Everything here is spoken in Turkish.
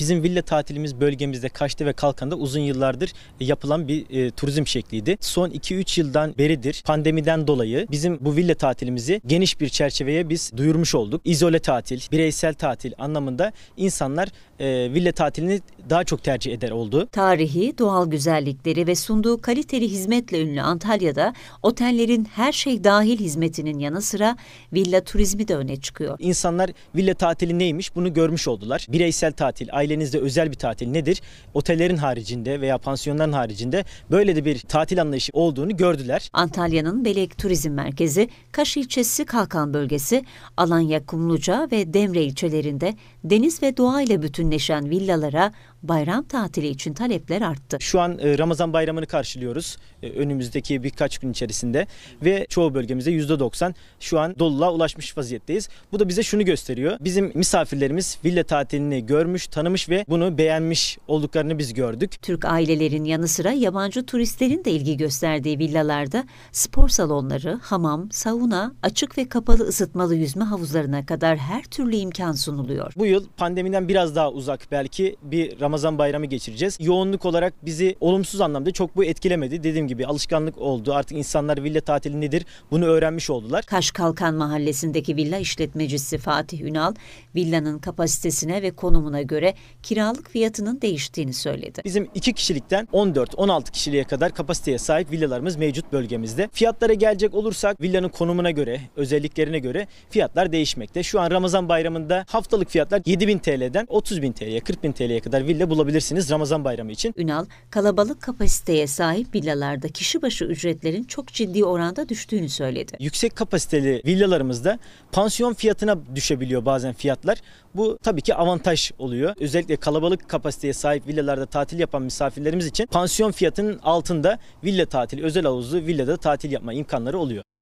Bizim villa tatilimiz bölgemizde Kaş'ta ve Kalkan'da uzun yıllardır e, yapılan bir e, turizm şekliydi. Son 2-3 yıldan beridir pandemiden dolayı bizim bu villa tatilimizi geniş bir çerçeveye biz duyurmuş olduk. İzole tatil, bireysel tatil anlamında insanlar e, villa tatilini daha çok tercih eder oldu. Tarihi, doğal güzellikleri ve sunduğu kaliteli hizmetle ünlü Antalya'da otellerin her şey dahil hizmetinin yanı sıra villa turizmi de öne çıkıyor. İnsanlar villa tatili neymiş bunu görmüş oldular. Bireysel tatil, aile ailenizde özel bir tatil nedir? Otellerin haricinde veya pansiyonların haricinde böyle de bir tatil anlayışı olduğunu gördüler. Antalya'nın Belek Turizm Merkezi, Kaş ilçesi Kalkan bölgesi, Alanya Kumluca ve Demre ilçelerinde deniz ve doğa ile bütünleşen villalara, bayram tatili için talepler arttı. Şu an e, Ramazan bayramını karşılıyoruz e, önümüzdeki birkaç gün içerisinde ve çoğu bölgemizde %90 şu an doluluğa ulaşmış vaziyetteyiz. Bu da bize şunu gösteriyor. Bizim misafirlerimiz villa tatilini görmüş, tanımış ve bunu beğenmiş olduklarını biz gördük. Türk ailelerin yanı sıra yabancı turistlerin de ilgi gösterdiği villalarda spor salonları, hamam, sauna, açık ve kapalı ısıtmalı yüzme havuzlarına kadar her türlü imkan sunuluyor. Bu yıl pandemiden biraz daha uzak belki bir Ramazan Ramazan bayramı geçireceğiz. Yoğunluk olarak bizi olumsuz anlamda çok bu etkilemedi. Dediğim gibi alışkanlık oldu. Artık insanlar villa tatili nedir bunu öğrenmiş oldular. Kaş Kalkan mahallesindeki villa işletmecisi Fatih Ünal villanın kapasitesine ve konumuna göre kiralık fiyatının değiştiğini söyledi. Bizim iki kişilikten 14-16 kişiliğe kadar kapasiteye sahip villalarımız mevcut bölgemizde. Fiyatlara gelecek olursak villanın konumuna göre, özelliklerine göre fiyatlar değişmekte. Şu an Ramazan bayramında haftalık fiyatlar 7000 TL'den 30.000 TL'ye, 40.000 TL'ye kadar villa ile bulabilirsiniz Ramazan bayramı için. Ünal, kalabalık kapasiteye sahip villalarda kişi başı ücretlerin çok ciddi oranda düştüğünü söyledi. Yüksek kapasiteli villalarımızda pansiyon fiyatına düşebiliyor bazen fiyatlar. Bu tabii ki avantaj oluyor. Özellikle kalabalık kapasiteye sahip villalarda tatil yapan misafirlerimiz için pansiyon fiyatının altında villa tatili, özel havuzlu villada tatil yapma imkanları oluyor.